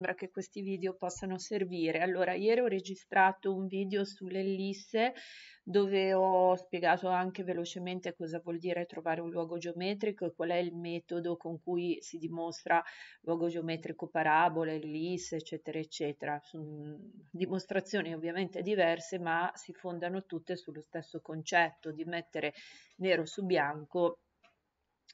sembra che questi video possano servire. Allora, ieri ho registrato un video sull'ellisse dove ho spiegato anche velocemente cosa vuol dire trovare un luogo geometrico e qual è il metodo con cui si dimostra luogo geometrico parabola, ellisse, eccetera, eccetera. Sono dimostrazioni ovviamente diverse, ma si fondano tutte sullo stesso concetto di mettere nero su bianco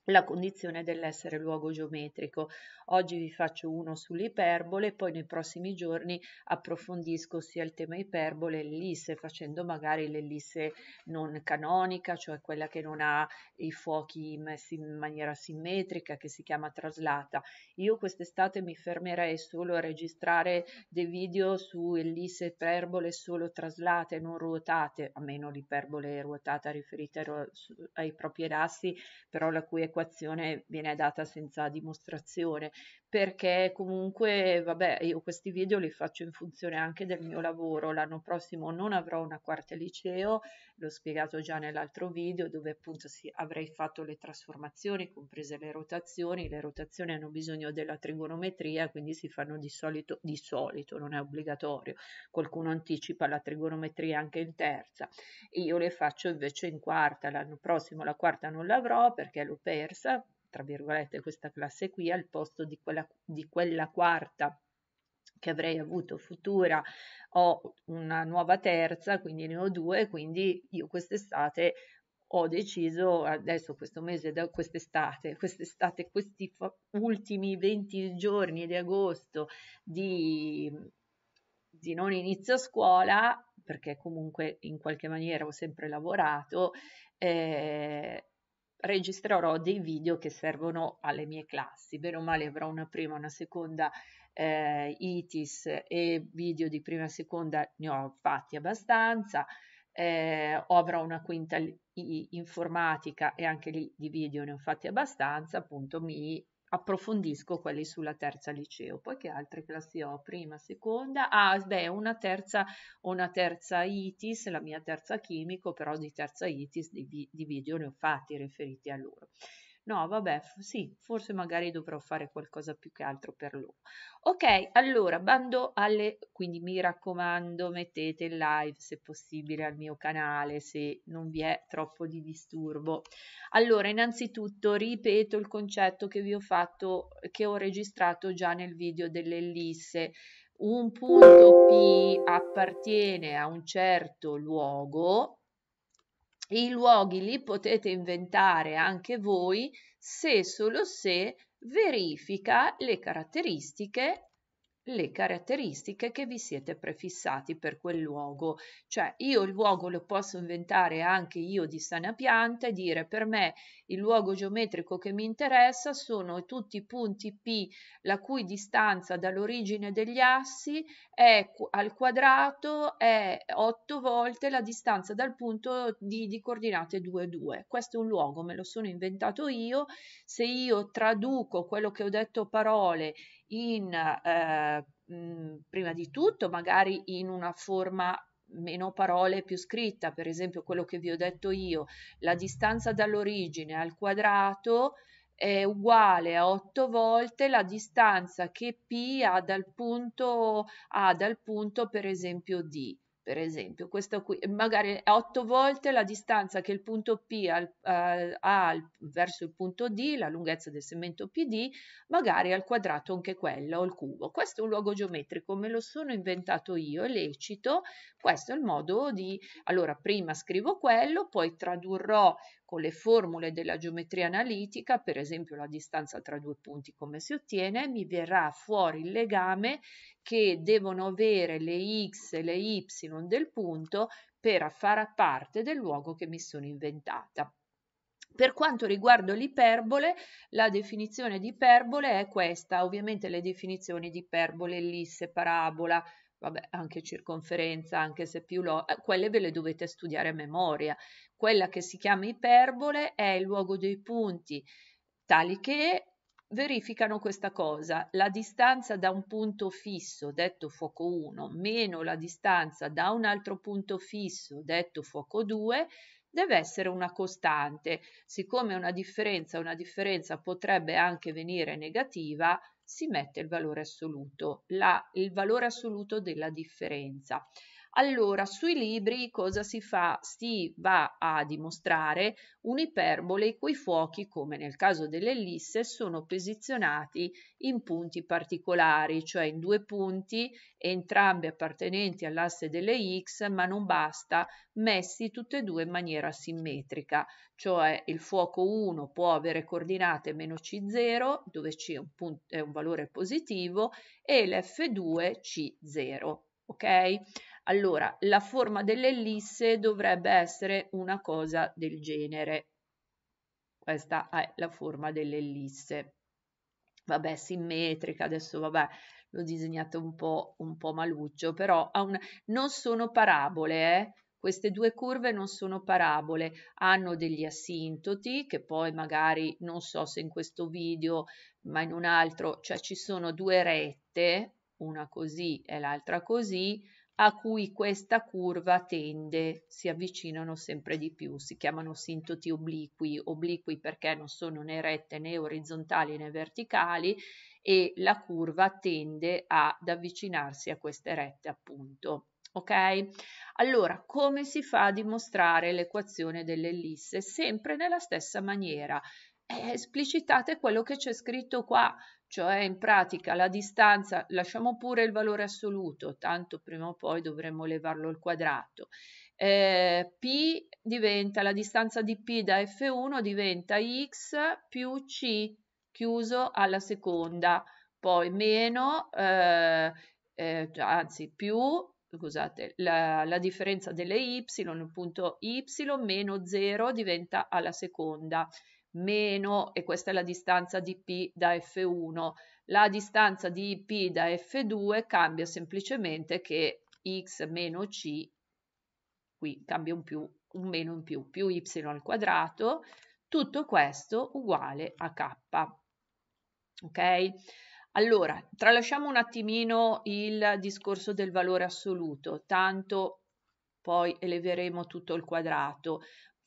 la condizione dell'essere luogo geometrico. Oggi vi faccio uno sull'iperbole, poi nei prossimi giorni approfondisco sia il tema iperbole e l'ellisse, facendo magari l'ellisse non canonica, cioè quella che non ha i fuochi messi in maniera simmetrica, che si chiama traslata. Io quest'estate mi fermerei solo a registrare dei video su ellisse e iperbole solo traslate, non ruotate, a meno l'iperbole ruotata riferita ai propri assi, però la cui equazione viene data senza dimostrazione, perché comunque, vabbè, io questi video li faccio in funzione anche del mio lavoro. L'anno prossimo non avrò una quarta liceo, l'ho spiegato già nell'altro video, dove appunto sì, avrei fatto le trasformazioni, comprese le rotazioni. Le rotazioni hanno bisogno della trigonometria, quindi si fanno di solito, di solito, non è obbligatorio. Qualcuno anticipa la trigonometria anche in terza. Io le faccio invece in quarta, l'anno prossimo la quarta non l'avrò perché l'ho persa, tra virgolette, questa classe qui al posto di quella, di quella quarta che avrei avuto futura ho una nuova terza, quindi ne ho due, quindi io quest'estate ho deciso adesso questo mese da quest'estate, quest'estate questi fa- ultimi 20 giorni di agosto di, di non inizio a scuola perché comunque in qualche maniera ho sempre lavorato eh, registrerò dei video che servono alle mie classi. Bene o male avrò una prima, una seconda eh, ITIS e video di prima e seconda ne ho fatti abbastanza. Eh, o avrò una quinta informatica e anche lì di video ne ho fatti abbastanza, appunto mi approfondisco quelli sulla terza liceo, poi che altre classi ho, prima, seconda, ah beh una terza, una terza ITIS, la mia terza chimico, però di terza ITIS di, di video ne ho fatti riferiti a loro no, vabbè, f- sì, forse magari dovrò fare qualcosa più che altro per lui Ok, allora, bando alle... quindi mi raccomando, mettete live se possibile al mio canale, se non vi è troppo di disturbo. Allora, innanzitutto ripeto il concetto che vi ho fatto, che ho registrato già nel video dell'ellisse un punto P appartiene a un certo luogo i luoghi li potete inventare anche voi se solo se verifica le caratteristiche le caratteristiche che vi siete prefissati per quel luogo. Cioè io il luogo lo posso inventare anche io di sana pianta e dire per me il luogo geometrico che mi interessa sono tutti i punti P la cui distanza dall'origine degli assi è al quadrato è 8 volte la distanza dal punto di, di coordinate 2, 2. Questo è un luogo, me lo sono inventato io. Se io traduco quello che ho detto parole in, eh, mm, prima di tutto magari in una forma meno parole più scritta, per esempio quello che vi ho detto io, la distanza dall'origine al quadrato è uguale a 8 volte la distanza che P ha dal punto A dal punto per esempio D per esempio, questo qui, magari è 8 volte la distanza che il punto P al, eh, ha al, verso il punto D, la lunghezza del segmento PD, magari al quadrato anche quella o il cubo. Questo è un luogo geometrico, me lo sono inventato io, è lecito, questo è il modo di... Allora, prima scrivo quello, poi tradurrò con le formule della geometria analitica, per esempio la distanza tra due punti come si ottiene, mi verrà fuori il legame che devono avere le x e le y del punto per far parte del luogo che mi sono inventata. Per quanto riguarda l'iperbole, la definizione di iperbole è questa, ovviamente le definizioni di iperbole, ellisse, parabola, vabbè, anche circonferenza, anche se più lo... Eh, quelle ve le dovete studiare a memoria. Quella che si chiama iperbole è il luogo dei punti, tali che verificano questa cosa, la distanza da un punto fisso, detto fuoco 1, meno la distanza da un altro punto fisso, detto fuoco 2, deve essere una costante. Siccome una differenza, una differenza potrebbe anche venire negativa, si mette il valore assoluto, la, il valore assoluto della differenza. Allora, sui libri cosa si fa? Si va a dimostrare un'iperbole i cui fuochi, come nel caso dell'ellisse, sono posizionati in punti particolari, cioè in due punti, entrambi appartenenti all'asse delle x, ma non basta, messi tutti e due in maniera simmetrica, cioè il fuoco 1 può avere coordinate meno c0, dove c è un, punto, è un valore positivo, e l'f2 c0. Ok? Allora, la forma dell'ellisse dovrebbe essere una cosa del genere. Questa è la forma dell'ellisse. Vabbè, simmetrica, adesso vabbè, l'ho disegnata un po', un po' maluccio, però una... non sono parabole, eh? Queste due curve non sono parabole, hanno degli assintoti che poi magari non so se in questo video, ma in un altro, cioè ci sono due rette, una così e l'altra così, a cui questa curva tende si avvicinano sempre di più, si chiamano sintoti obliqui, obliqui perché non sono né rette né orizzontali né verticali e la curva tende ad avvicinarsi a queste rette appunto. Ok? Allora, come si fa a dimostrare l'equazione dell'ellisse? Sempre nella stessa maniera esplicitate quello che c'è scritto qua, cioè in pratica la distanza, lasciamo pure il valore assoluto, tanto prima o poi dovremmo levarlo al quadrato. Eh, P diventa la distanza di P da F1 diventa x più C chiuso alla seconda, poi meno, eh, eh, anzi più scusate, la, la, differenza delle y, il punto y meno 0 diventa alla seconda meno, e questa è la distanza di P da F1. La distanza di P da F2 cambia semplicemente che x meno c, qui cambia un più, un meno in più, più y al quadrato, tutto questo uguale a k. Ok? Allora, tralasciamo un attimino il discorso del valore assoluto, tanto poi eleveremo tutto il quadrato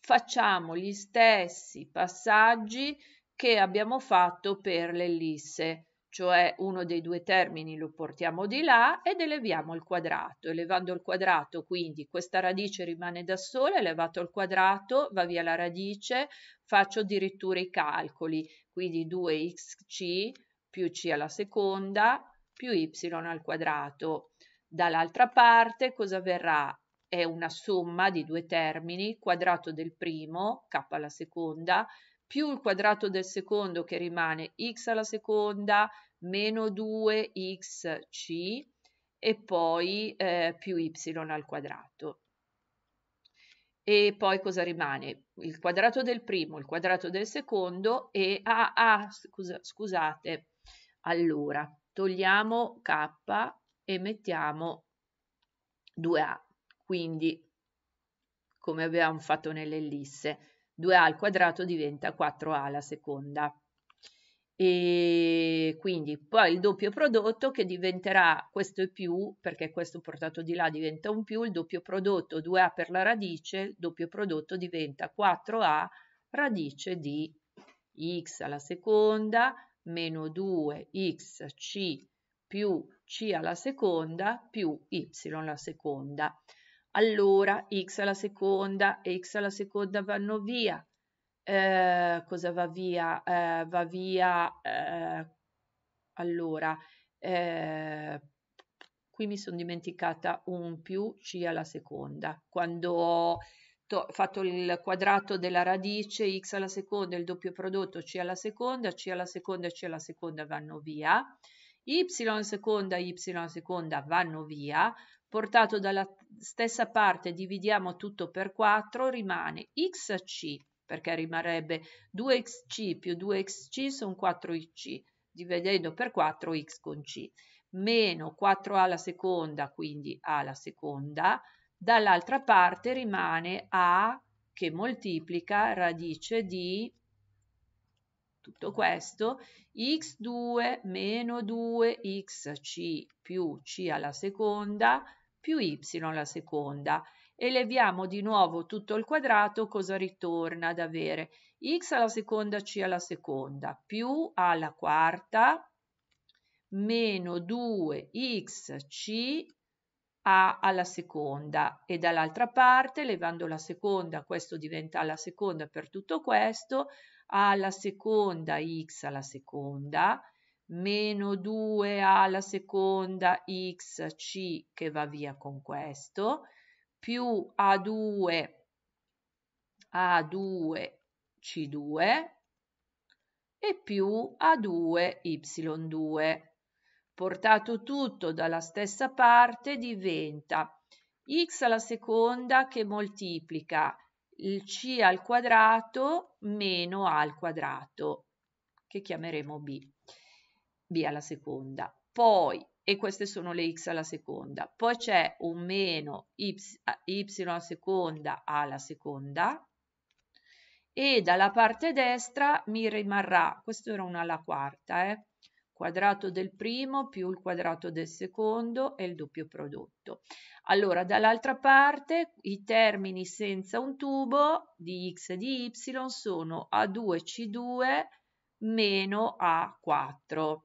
facciamo gli stessi passaggi che abbiamo fatto per l'ellisse, cioè uno dei due termini lo portiamo di là ed eleviamo il quadrato. Elevando il quadrato, quindi questa radice rimane da sola, elevato al quadrato, va via la radice, faccio addirittura i calcoli, quindi 2xc più c alla seconda più y al quadrato. Dall'altra parte cosa verrà? è una somma di due termini, quadrato del primo, k alla seconda, più il quadrato del secondo che rimane x alla seconda, meno 2xc e poi eh, più y al quadrato. E poi cosa rimane? Il quadrato del primo, il quadrato del secondo e ah, ah scusa, scusate, allora togliamo k e mettiamo 2a quindi, come abbiamo fatto nell'ellisse, 2a al quadrato diventa 4a alla seconda. E quindi poi il doppio prodotto che diventerà questo è più, perché questo portato di là diventa un più, il doppio prodotto 2a per la radice, il doppio prodotto diventa 4a radice di x alla seconda meno 2xc più c alla seconda più y alla seconda. Allora x alla seconda e x alla seconda vanno via. Eh, cosa va via? Eh, va via eh, allora eh, qui mi sono dimenticata un più c alla seconda. Quando ho fatto il quadrato della radice x alla seconda, il doppio prodotto c alla seconda, c alla seconda e c alla seconda vanno via, y alla seconda, y alla seconda vanno via, portato dalla stessa parte dividiamo tutto per 4 rimane xc perché rimarrebbe 2xc più 2xc sono 4xc dividendo per 4 x con c meno 4a alla seconda quindi a alla seconda dall'altra parte rimane a che moltiplica radice di tutto questo x2 meno 2xc più c alla seconda più y alla seconda. Eleviamo di nuovo tutto il quadrato, cosa ritorna ad avere? x alla seconda c alla seconda più a alla quarta meno 2xc a alla seconda e dall'altra parte, levando la seconda, questo diventa alla seconda per tutto questo, a alla seconda x alla seconda meno 2 alla seconda xc che va via con questo, più a2 a2 c2 e più a2 y2. Portato tutto dalla stessa parte diventa x alla seconda che moltiplica il c al quadrato meno a al quadrato, che chiameremo b b alla seconda. Poi, e queste sono le x alla seconda, poi c'è un meno y, y alla seconda alla seconda e dalla parte destra mi rimarrà, questo era una alla quarta, eh, quadrato del primo più il quadrato del secondo e il doppio prodotto. Allora, dall'altra parte i termini senza un tubo di x e di y sono a2c2 meno a4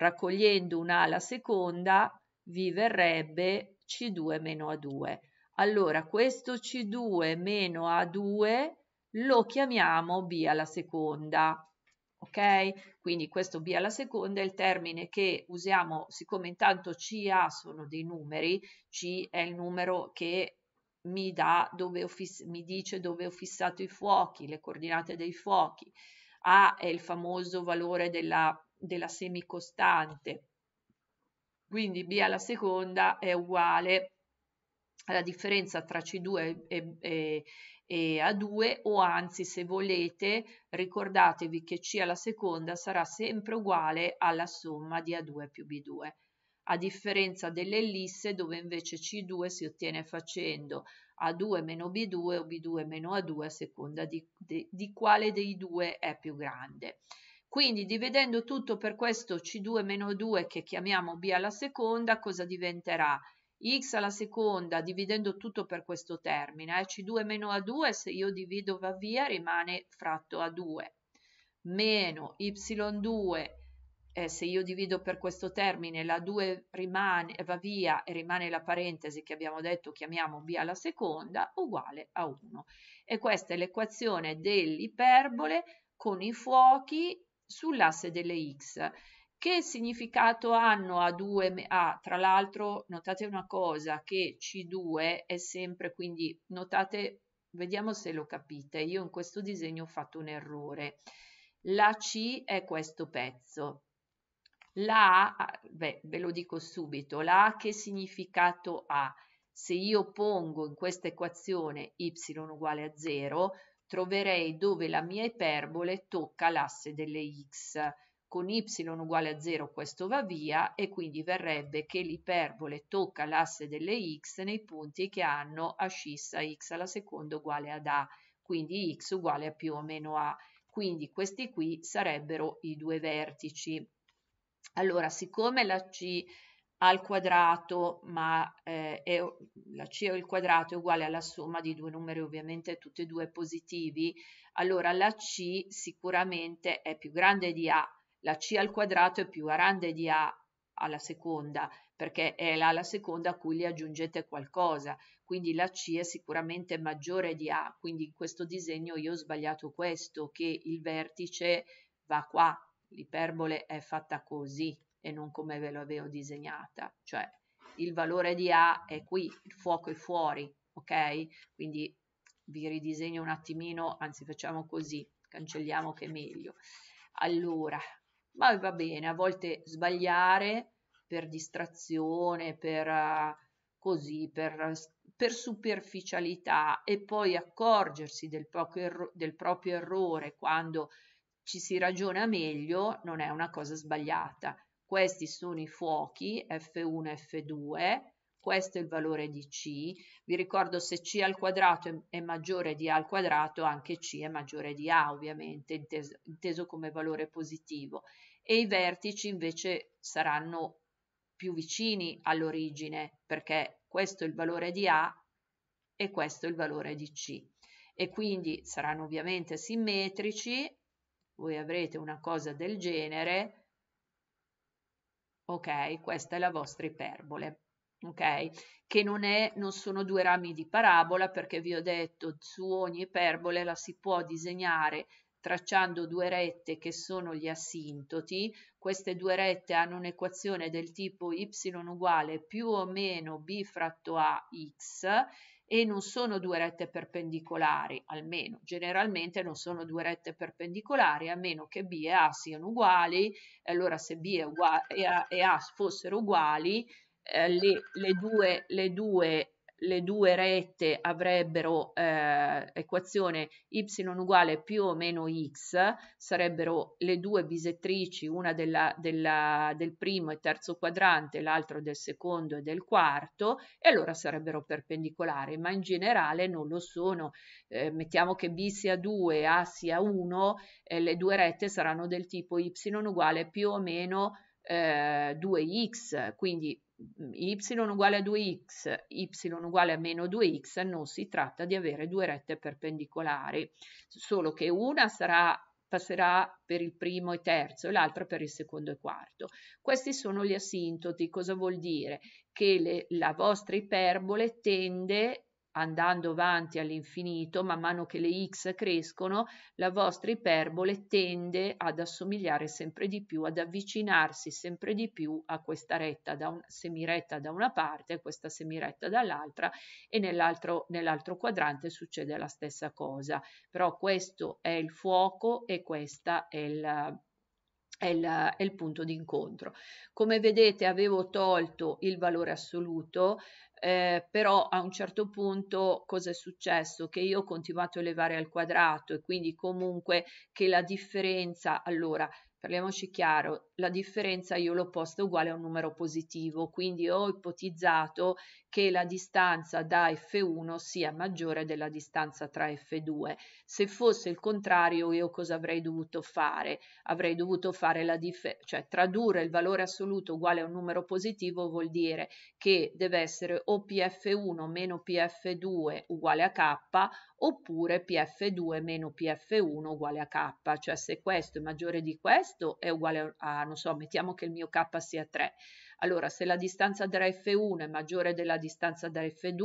raccogliendo una alla seconda vi verrebbe C2 meno A2. Allora questo C2 meno A2 lo chiamiamo B alla seconda. Ok? Quindi questo B alla seconda è il termine che usiamo, siccome intanto C e A sono dei numeri, C è il numero che mi, mi dice dove ho fissato i fuochi, le coordinate dei fuochi, A è il famoso valore della della semicostante. Quindi b alla seconda è uguale alla differenza tra C2 e, e, e A2 o anzi se volete ricordatevi che C alla seconda sarà sempre uguale alla somma di A2 più B2 a differenza dell'ellisse dove invece C2 si ottiene facendo A2 meno B2 o B2 meno A2 a seconda di, di, di quale dei due è più grande. Quindi dividendo tutto per questo C2 meno 2 che chiamiamo B alla seconda, cosa diventerà? x alla seconda dividendo tutto per questo termine, eh, C2 meno A2 se io divido va via rimane fratto A2, meno Y2 eh, se io divido per questo termine la 2 rimane, va via e rimane la parentesi che abbiamo detto chiamiamo b alla seconda uguale a 1 e questa è l'equazione dell'iperbole con i fuochi sull'asse delle X. Che significato hanno A2? Ah, tra l'altro notate una cosa, che C2 è sempre, quindi notate, vediamo se lo capite, io in questo disegno ho fatto un errore. La C è questo pezzo. La A, ah, beh, ve lo dico subito, la A che significato ha? Se io pongo in questa equazione y uguale a 0, troverei dove la mia iperbole tocca l'asse delle x. Con y uguale a 0 questo va via e quindi verrebbe che l'iperbole tocca l'asse delle x nei punti che hanno ascissa x alla seconda uguale ad a, quindi x uguale a più o meno a. Quindi questi qui sarebbero i due vertici. Allora, siccome la C al quadrato, ma eh, è, la C al quadrato è uguale alla somma di due numeri ovviamente tutti e due positivi, allora la C sicuramente è più grande di A, la C al quadrato è più grande di A alla seconda, perché è la alla seconda a cui gli aggiungete qualcosa, quindi la C è sicuramente maggiore di A, quindi in questo disegno io ho sbagliato questo, che il vertice va qua, l'iperbole è fatta così e non come ve l'avevo disegnata, cioè il valore di A è qui, il fuoco è fuori, ok? Quindi vi ridisegno un attimino, anzi facciamo così, cancelliamo che è meglio. Allora, ma va bene, a volte sbagliare per distrazione, per eh, così, per, per superficialità e poi accorgersi del, erro, del proprio errore quando ci si ragiona meglio non è una cosa sbagliata, questi sono i fuochi F1 F2, questo è il valore di C. Vi ricordo se C al quadrato è maggiore di A al quadrato, anche C è maggiore di A ovviamente, inteso, inteso come valore positivo. E i vertici invece saranno più vicini all'origine, perché questo è il valore di A e questo è il valore di C. E quindi saranno ovviamente simmetrici, voi avrete una cosa del genere, ok? Questa è la vostra iperbole, ok? Che non, è, non sono due rami di parabola perché vi ho detto su ogni iperbole la si può disegnare tracciando due rette che sono gli asintoti. Queste due rette hanno un'equazione del tipo y uguale più o meno b fratto a x e non sono due rette perpendicolari, almeno generalmente non sono due rette perpendicolari, a meno che B e A siano uguali, allora se B e, uguale, e, a, e a, fossero uguali, eh, le, le, due, le due le due rette avrebbero eh, equazione y uguale più o meno x, sarebbero le due bisettrici, una della, della, del primo e terzo quadrante, l'altra del secondo e del quarto, e allora sarebbero perpendicolari, ma in generale non lo sono. Eh, mettiamo che b sia 2, a sia 1, eh, le due rette saranno del tipo y uguale più o meno 2x, eh, quindi y uguale a 2x, y uguale a meno 2x, non si tratta di avere due rette perpendicolari, solo che una sarà, passerà per il primo e terzo e l'altra per il secondo e quarto. Questi sono gli asintoti, cosa vuol dire? Che le, la vostra iperbole tende andando avanti all'infinito, man mano che le x crescono, la vostra iperbole tende ad assomigliare sempre di più, ad avvicinarsi sempre di più a questa retta, da un, semiretta da una parte e questa semiretta dall'altra e nell'altro, nell'altro quadrante succede la stessa cosa. Però questo è il fuoco e questa è la è il, è il, punto d'incontro. Come vedete avevo tolto il valore assoluto eh, però a un certo punto cosa è successo? Che io ho continuato a elevare al quadrato e quindi comunque che la differenza, allora parliamoci chiaro, la differenza io l'ho posta uguale a un numero positivo, quindi ho ipotizzato che la distanza da F1 sia maggiore della distanza tra F2. Se fosse il contrario, io cosa avrei dovuto fare? Avrei dovuto fare la differenza, cioè tradurre il valore assoluto uguale a un numero positivo vuol dire che deve essere o PF1 meno PF2 uguale a K oppure PF2 meno PF1 uguale a K, cioè se questo è maggiore di questo è uguale a, non so, mettiamo che il mio K sia 3. Allora, se la distanza da F1 è maggiore della distanza da F2,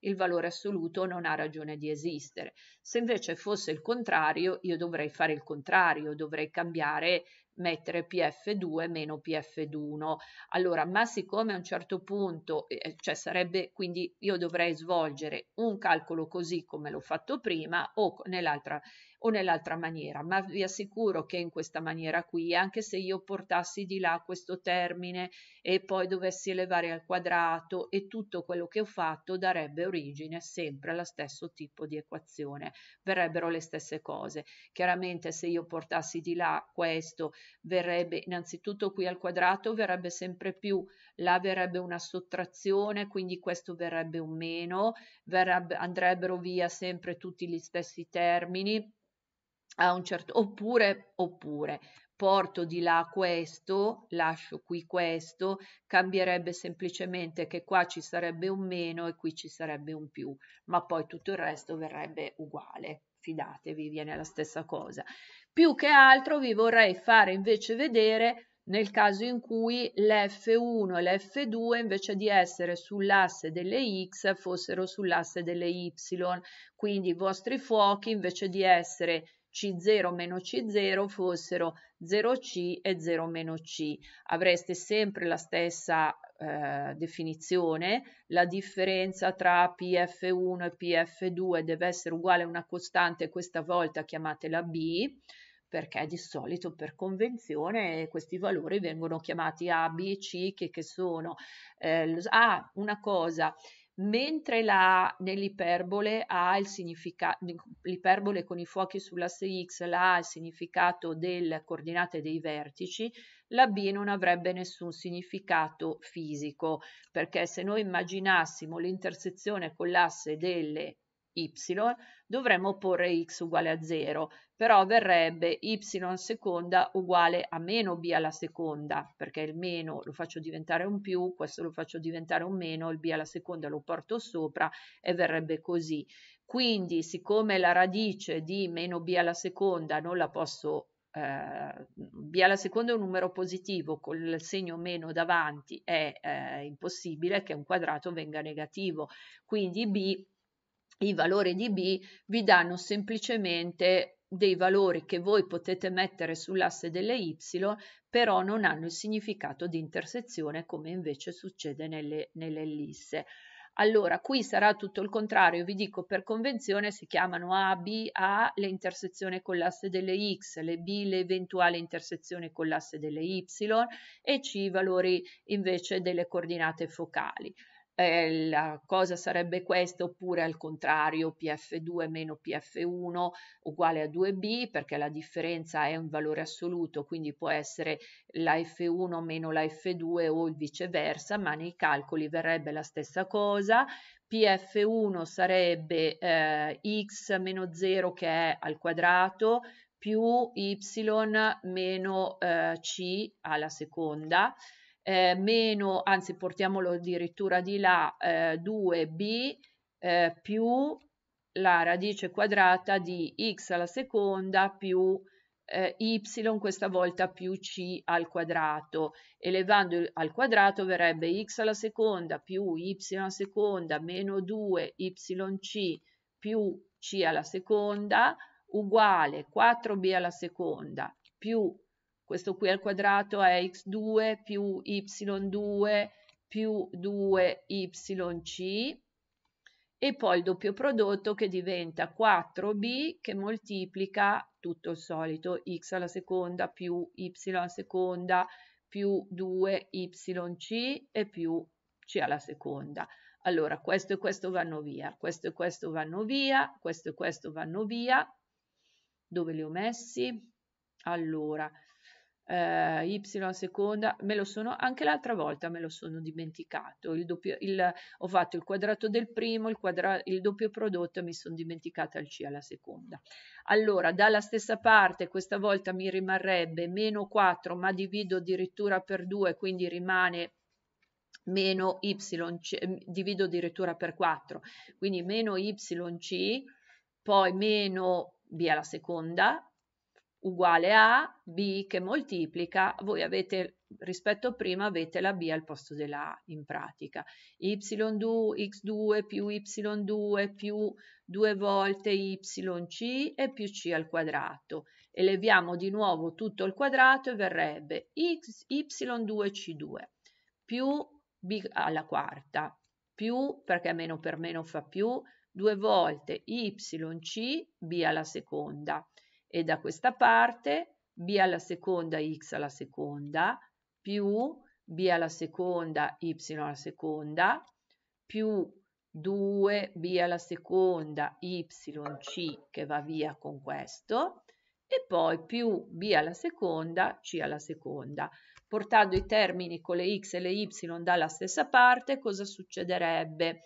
il valore assoluto non ha ragione di esistere. Se invece fosse il contrario, io dovrei fare il contrario, dovrei cambiare mettere PF2 meno PF1. Allora, ma siccome a un certo punto, eh, eh, cioè sarebbe quindi io dovrei svolgere un calcolo così come l'ho fatto prima o nell'altra o nell'altra maniera, ma vi assicuro che in questa maniera qui, anche se io portassi di là questo termine e poi dovessi elevare al quadrato e tutto quello che ho fatto darebbe origine sempre allo stesso tipo di equazione, verrebbero le stesse cose. Chiaramente se io portassi di là questo verrebbe innanzitutto qui al quadrato verrebbe sempre più, là verrebbe una sottrazione, quindi questo verrebbe un meno, verrebbe, andrebbero via sempre tutti gli stessi termini a un certo oppure oppure porto di là questo, lascio qui questo, cambierebbe semplicemente che qua ci sarebbe un meno e qui ci sarebbe un più, ma poi tutto il resto verrebbe uguale. Fidatevi, viene la stessa cosa. Più che altro vi vorrei fare invece vedere nel caso in cui l'F1 e l'F2 invece di essere sull'asse delle X fossero sull'asse delle Y, quindi i vostri fuochi invece di essere c0-C0 fossero 0C e 0-C. Avreste sempre la stessa eh, definizione, la differenza tra PF1 e PF2 deve essere uguale a una costante, questa volta chiamatela B, perché di solito per convenzione questi valori vengono chiamati A, B, C, che, che sono. Eh, ah, una cosa, mentre la A nell'iperbole ha il significato, l'iperbole con i fuochi sull'asse X, la A ha il significato delle coordinate dei vertici, la B non avrebbe nessun significato fisico, perché se noi immaginassimo l'intersezione con l'asse delle y, dovremmo porre x uguale a 0, però verrebbe y seconda uguale a meno b alla seconda, perché il meno lo faccio diventare un più, questo lo faccio diventare un meno, il b alla seconda lo porto sopra e verrebbe così. Quindi, siccome la radice di meno b alla seconda non la posso eh, b alla seconda è un numero positivo con il segno meno davanti è eh, impossibile che un quadrato venga negativo quindi b i valori di B vi danno semplicemente dei valori che voi potete mettere sull'asse delle y, però non hanno il significato di intersezione come invece succede nelle, nelle ellisse. Allora, qui sarà tutto il contrario, vi dico per convenzione si chiamano A, B, A le intersezioni con l'asse delle X, le B le eventuali intersezioni con l'asse delle Y e C i valori invece delle coordinate focali eh, la cosa sarebbe questa oppure al contrario PF2 meno PF1 uguale a 2B perché la differenza è un valore assoluto quindi può essere la F1 meno la F2 o il viceversa ma nei calcoli verrebbe la stessa cosa PF1 sarebbe eh, x meno 0 che è al quadrato più y meno eh, c alla seconda eh, meno, anzi portiamolo addirittura di là, eh, 2b eh, più la radice quadrata di x alla seconda più eh, y questa volta più c al quadrato elevando al quadrato verrebbe x alla seconda più y alla seconda meno 2yc più c alla seconda uguale 4b alla seconda più questo qui al quadrato è x2 più y2 più 2yc e poi il doppio prodotto che diventa 4b che moltiplica tutto il solito x alla seconda più y alla seconda più 2yc e più c alla seconda. Allora questo e questo vanno via, questo e questo vanno via, questo e questo vanno via. Dove li ho messi? Allora, eh, y alla seconda, me lo sono anche l'altra volta me lo sono dimenticato. Il doppio, il, ho fatto il quadrato del primo, il, quadra, il doppio prodotto e mi sono dimenticata il c alla seconda. Allora, dalla stessa parte, questa volta mi rimarrebbe meno 4, ma divido addirittura per 2, quindi rimane meno y, divido addirittura per 4, quindi meno yc, poi meno b alla seconda, uguale a b che moltiplica, voi avete rispetto a prima avete la b al posto della a in pratica. y2 x2 più y2 più due volte yc e più c al quadrato. Eleviamo di nuovo tutto il quadrato e verrebbe x, y2c2 più b alla quarta più, perché meno per meno fa più, due volte yc b alla seconda e da questa parte b alla seconda x alla seconda più b alla seconda y alla seconda più 2b alla seconda yc che va via con questo e poi più b alla seconda c alla seconda. Portando i termini con le x e le y dalla stessa parte, cosa succederebbe?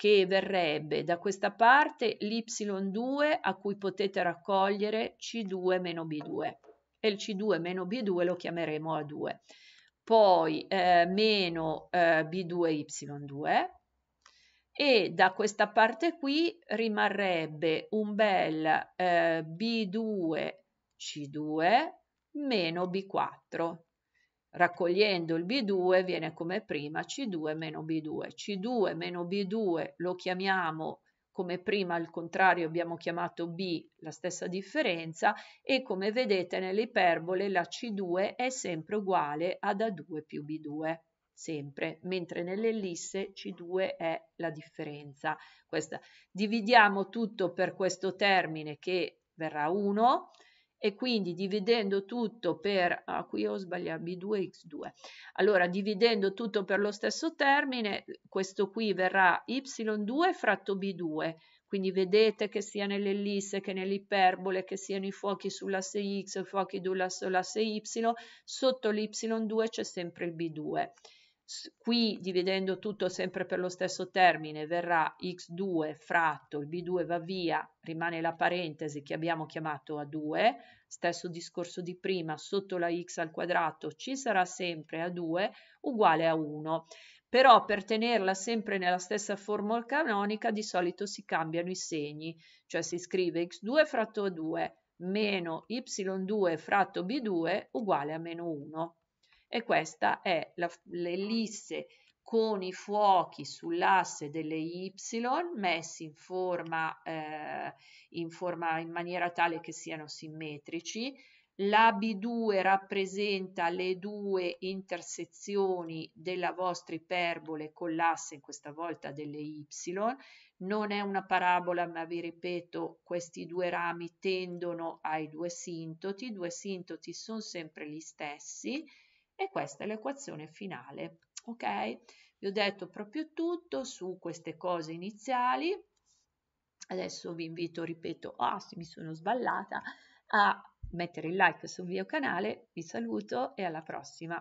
che verrebbe da questa parte l'Y2 a cui potete raccogliere C2-B2 e il C2-B2 lo chiameremo A2. Poi eh, meno eh, B2Y2 e da questa parte qui rimarrebbe un bel eh, B2C2 meno B4 Raccogliendo il B2 viene come prima C2 meno B2. C2 meno B2 lo chiamiamo come prima al contrario abbiamo chiamato B la stessa differenza e come vedete nell'iperbole la C2 è sempre uguale ad A2 più B2 sempre, mentre nell'ellisse C2 è la differenza. Questa. Dividiamo tutto per questo termine che verrà 1 e quindi dividendo tutto per, ah, qui ho sbagliato, B2X2, allora dividendo tutto per lo stesso termine, questo qui verrà Y2 fratto B2, quindi vedete che sia nell'ellisse che nell'iperbole, che siano i fuochi sull'asse X, i fuochi sull'asse Y, sotto l'Y2 c'è sempre il B2 qui dividendo tutto sempre per lo stesso termine verrà x2 fratto il b2 va via rimane la parentesi che abbiamo chiamato a2 stesso discorso di prima sotto la x al quadrato ci sarà sempre a2 uguale a 1 però per tenerla sempre nella stessa formula canonica di solito si cambiano i segni cioè si scrive x2 fratto a2 meno y2 fratto b2 uguale a meno 1 e questa è l'ellisse con i fuochi sull'asse delle y messi in forma, eh, in forma in maniera tale che siano simmetrici. La B2 rappresenta le due intersezioni della vostra iperbole con l'asse, in questa volta delle Y. Non è una parabola, ma vi ripeto, questi due rami tendono ai due sintoti. I due sintoti sono sempre gli stessi e questa è l'equazione finale. Ok? Vi ho detto proprio tutto su queste cose iniziali. Adesso vi invito, ripeto, ah, oh, se mi sono sballata, a mettere il like sul mio canale. Vi saluto e alla prossima.